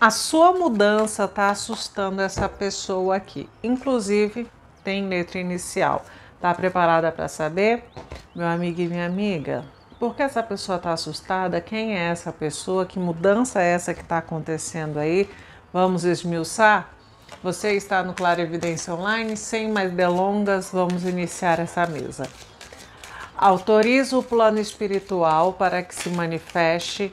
A sua mudança está assustando essa pessoa aqui. Inclusive, tem letra inicial. Tá preparada para saber, meu amigo e minha amiga? Por que essa pessoa está assustada? Quem é essa pessoa? Que mudança é essa que está acontecendo aí? Vamos esmiuçar? Você está no Claro Evidência Online. Sem mais delongas, vamos iniciar essa mesa. Autorizo o plano espiritual para que se manifeste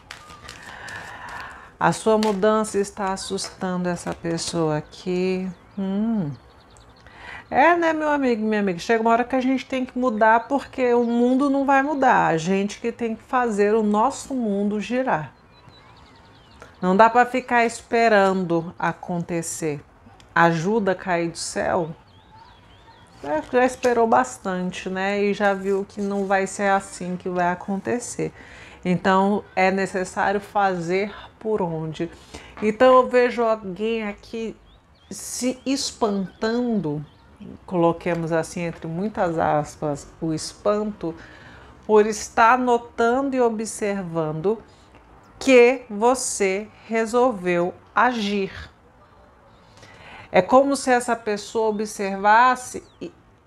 A sua mudança está assustando essa pessoa aqui. Hum. É, né, meu amigo, minha amiga? Chega uma hora que a gente tem que mudar porque o mundo não vai mudar. A gente que tem que fazer o nosso mundo girar. Não dá para ficar esperando acontecer. Ajuda a cair do céu? É, já esperou bastante, né? E já viu que não vai ser assim que vai acontecer. Então é necessário fazer por onde. Então eu vejo alguém aqui se espantando, coloquemos assim entre muitas aspas, o espanto, por estar notando e observando que você resolveu agir. É como se essa pessoa observasse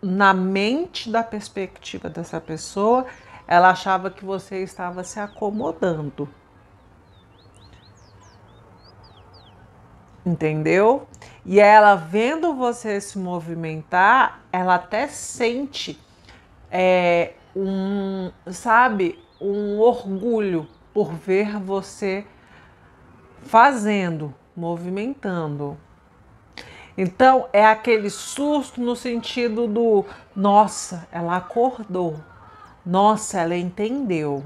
na mente da perspectiva dessa pessoa ela achava que você estava se acomodando. Entendeu? E ela vendo você se movimentar, ela até sente é, um, sabe, um orgulho por ver você fazendo, movimentando. Então é aquele susto no sentido do nossa, ela acordou. Nossa, ela entendeu.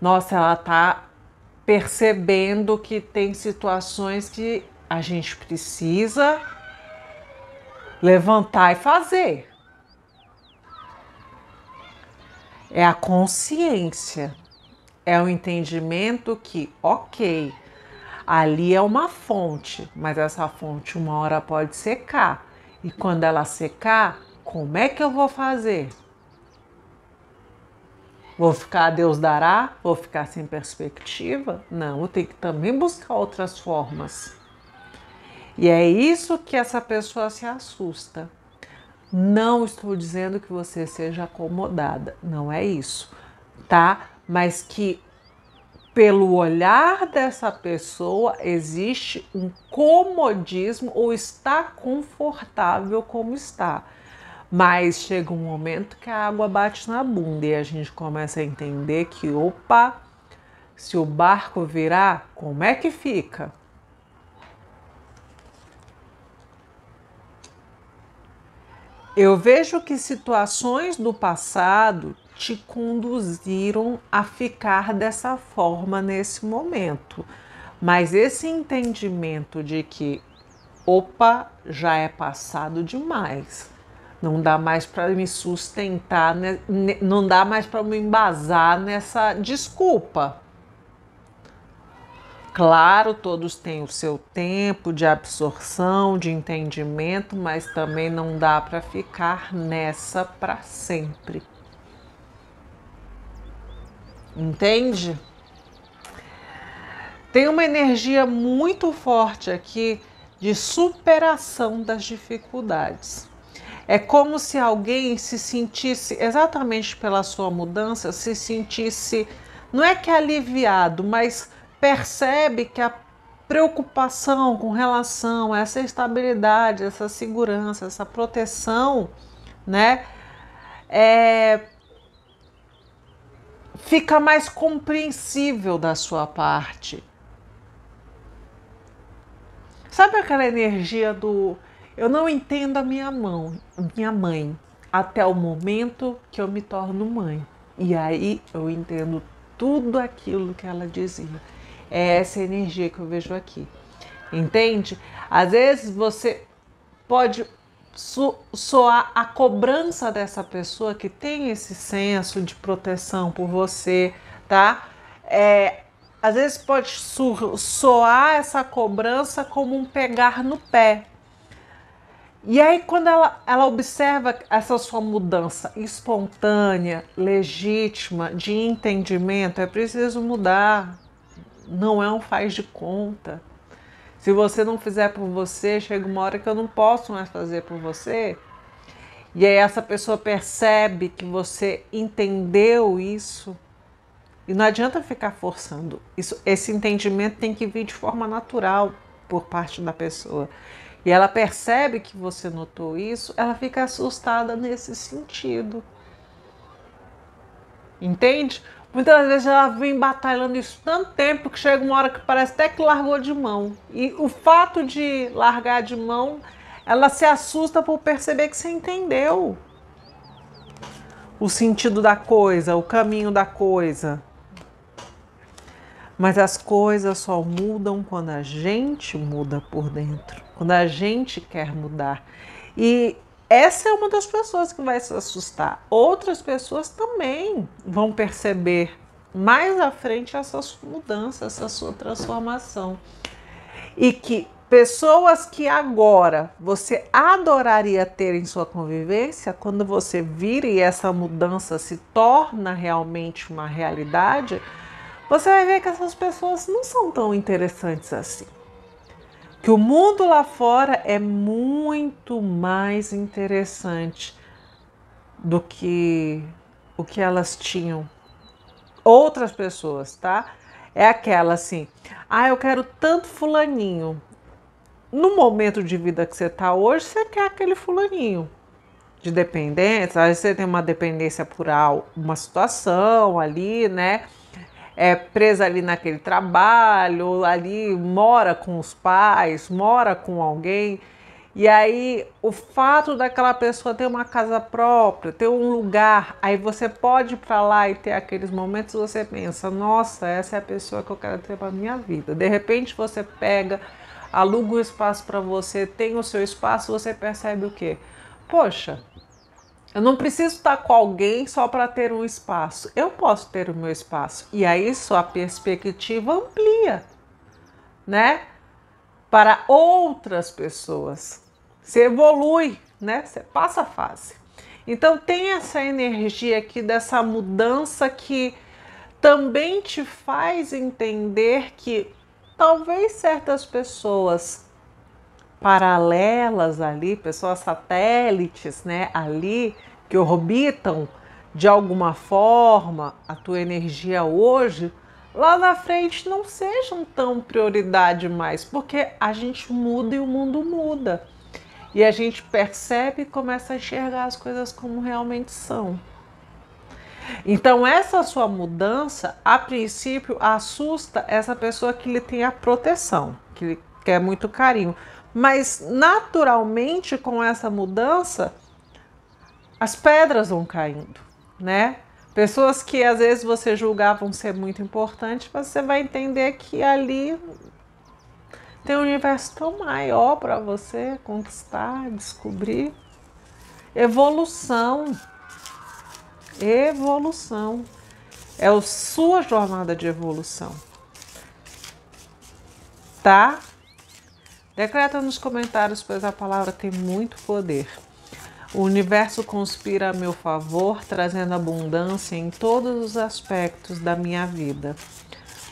Nossa, ela está percebendo que tem situações que a gente precisa levantar e fazer. É a consciência, é o entendimento que, ok, ali é uma fonte, mas essa fonte uma hora pode secar. E quando ela secar, como é que eu vou fazer? Vou ficar Deus dará? Vou ficar sem perspectiva? Não, eu tenho que também buscar outras formas. E é isso que essa pessoa se assusta. Não estou dizendo que você seja acomodada, não é isso, tá? Mas que pelo olhar dessa pessoa existe um comodismo ou está confortável como está. Mas chega um momento que a água bate na bunda e a gente começa a entender que, opa, se o barco virar, como é que fica? Eu vejo que situações do passado te conduziram a ficar dessa forma nesse momento, mas esse entendimento de que, opa, já é passado demais não dá mais para me sustentar, né? não dá mais para me embasar nessa desculpa. Claro, todos têm o seu tempo de absorção, de entendimento, mas também não dá para ficar nessa para sempre. Entende? Tem uma energia muito forte aqui de superação das dificuldades. É como se alguém se sentisse, exatamente pela sua mudança, se sentisse, não é que aliviado, mas percebe que a preocupação com relação a essa estabilidade, essa segurança, essa proteção, né? É, fica mais compreensível da sua parte. Sabe aquela energia do eu não entendo a minha mão, minha mãe, até o momento que eu me torno mãe. E aí eu entendo tudo aquilo que ela dizia. É essa energia que eu vejo aqui. Entende? Às vezes você pode soar a cobrança dessa pessoa que tem esse senso de proteção por você, tá? É, às vezes pode soar essa cobrança como um pegar no pé, e aí, quando ela, ela observa essa sua mudança espontânea, legítima, de entendimento, é preciso mudar. Não é um faz de conta. Se você não fizer por você, chega uma hora que eu não posso mais fazer por você. E aí, essa pessoa percebe que você entendeu isso. E não adianta ficar forçando. Isso, esse entendimento tem que vir de forma natural por parte da pessoa e ela percebe que você notou isso, ela fica assustada nesse sentido. Entende? Muitas vezes ela vem batalhando isso tanto tempo que chega uma hora que parece até que largou de mão. E o fato de largar de mão, ela se assusta por perceber que você entendeu o sentido da coisa, o caminho da coisa. Mas as coisas só mudam quando a gente muda por dentro quando a gente quer mudar. E essa é uma das pessoas que vai se assustar. Outras pessoas também vão perceber mais à frente essa sua mudança, essa sua transformação. E que pessoas que agora você adoraria ter em sua convivência, quando você vira e essa mudança se torna realmente uma realidade, você vai ver que essas pessoas não são tão interessantes assim que o mundo lá fora é muito mais interessante do que o que elas tinham. Outras pessoas, tá? É aquela assim: ah, eu quero tanto fulaninho. No momento de vida que você tá hoje, você quer aquele fulaninho de dependência. vezes você tem uma dependência por uma situação ali, né? é presa ali naquele trabalho, ali mora com os pais, mora com alguém. E aí, o fato daquela pessoa ter uma casa própria, ter um lugar, aí você pode ir para lá e ter aqueles momentos você pensa: nossa, essa é a pessoa que eu quero ter para minha vida. De repente você pega, aluga um espaço para você, tem o seu espaço, você percebe o quê? Poxa, eu não preciso estar com alguém só para ter um espaço. Eu posso ter o meu espaço. E aí sua perspectiva amplia, né? Para outras pessoas. Você evolui, né? Você passa a fase. Então tem essa energia aqui dessa mudança que também te faz entender que talvez certas pessoas paralelas ali, pessoas satélites, né, ali que orbitam de alguma forma a tua energia hoje, lá na frente não sejam tão prioridade mais, porque a gente muda e o mundo muda. E a gente percebe e começa a enxergar as coisas como realmente são. Então, essa sua mudança, a princípio, assusta essa pessoa que lhe tem a proteção, que lhe quer muito carinho. Mas naturalmente, com essa mudança, as pedras vão caindo, né? Pessoas que às vezes você julgavam ser muito importante, você vai entender que ali tem um universo tão maior para você conquistar, descobrir. Evolução. Evolução. É a sua jornada de evolução. Tá? Decreta nos comentários, pois a palavra tem muito poder. O universo conspira a meu favor, trazendo abundância em todos os aspectos da minha vida.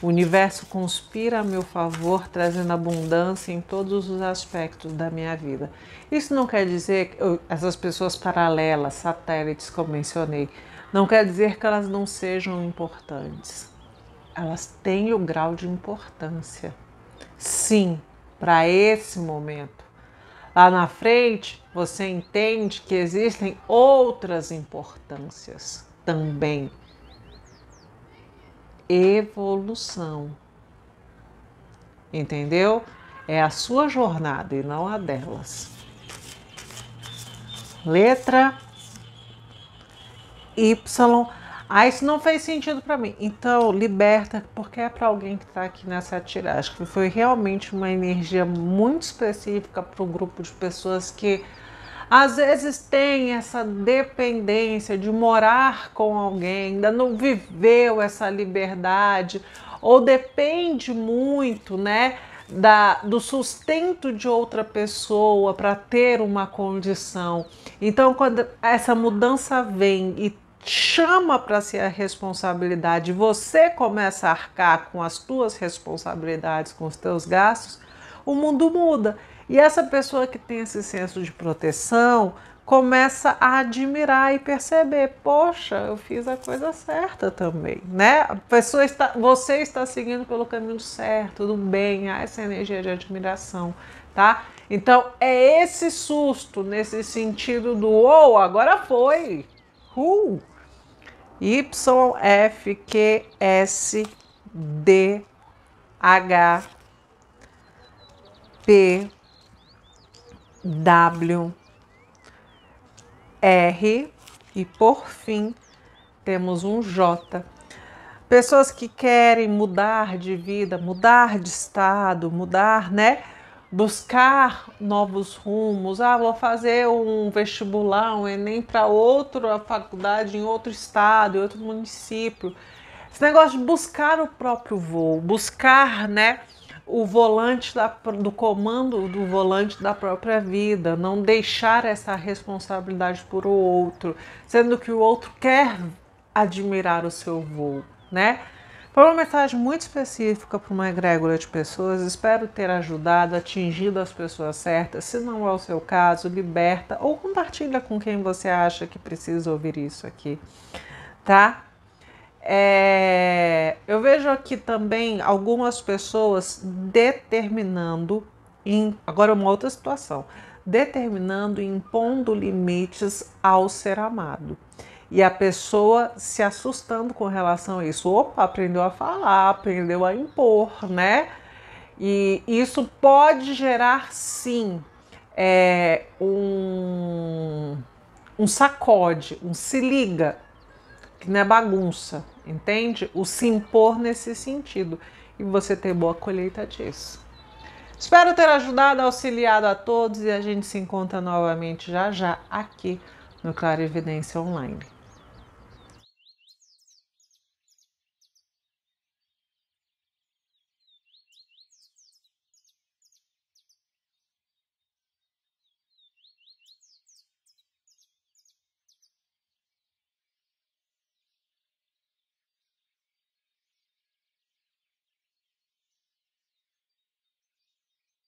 O universo conspira a meu favor, trazendo abundância em todos os aspectos da minha vida. Isso não quer dizer que essas pessoas paralelas, satélites que eu mencionei, não quer dizer que elas não sejam importantes. Elas têm o grau de importância. Sim, para esse momento. Lá na frente, você entende que existem outras importâncias também. Evolução. Entendeu? É a sua jornada e não a delas. Letra Y ah, isso não fez sentido para mim. Então, liberta, porque é para alguém que está aqui nessa tiragem. Foi realmente uma energia muito específica para um grupo de pessoas que às vezes tem essa dependência de morar com alguém, ainda não viveu essa liberdade, ou depende muito, né? Da, do sustento de outra pessoa para ter uma condição. Então, quando essa mudança vem e chama para si a responsabilidade, você começa a arcar com as tuas responsabilidades, com os teus gastos, o mundo muda. E essa pessoa que tem esse senso de proteção começa a admirar e perceber, poxa, eu fiz a coisa certa também, né? A pessoa está, você está seguindo pelo caminho certo, do bem, há essa energia de admiração, tá? Então é esse susto nesse sentido do ou oh, agora foi, uh, YFQSDHPWR S, D, H, P, W, R e por fim temos um J. Pessoas que querem mudar de vida, mudar de estado, mudar, né? buscar novos rumos. Ah, vou fazer um vestibular, um Enem para outra faculdade em outro estado, em outro município. Esse negócio de buscar o próprio voo, buscar, né? o volante da, do comando do volante da própria vida, não deixar essa responsabilidade por o outro, sendo que o outro quer admirar o seu voo, né? Para uma mensagem muito específica para uma egrégora de pessoas, espero ter ajudado, atingido as pessoas certas. Se não é o seu caso, liberta ou compartilha com quem você acha que precisa ouvir isso aqui, tá? É... eu vejo aqui também algumas pessoas determinando, em... agora é uma outra situação, determinando e impondo limites ao ser amado. E a pessoa se assustando com relação a isso. Opa, aprendeu a falar, aprendeu a impor, né? E isso pode gerar, sim, é, um, um sacode, um se liga, que não é bagunça, entende? O se impor nesse sentido. E você ter boa colheita disso. Espero ter ajudado, auxiliado a todos e a gente se encontra novamente já já aqui no Clarividência Online.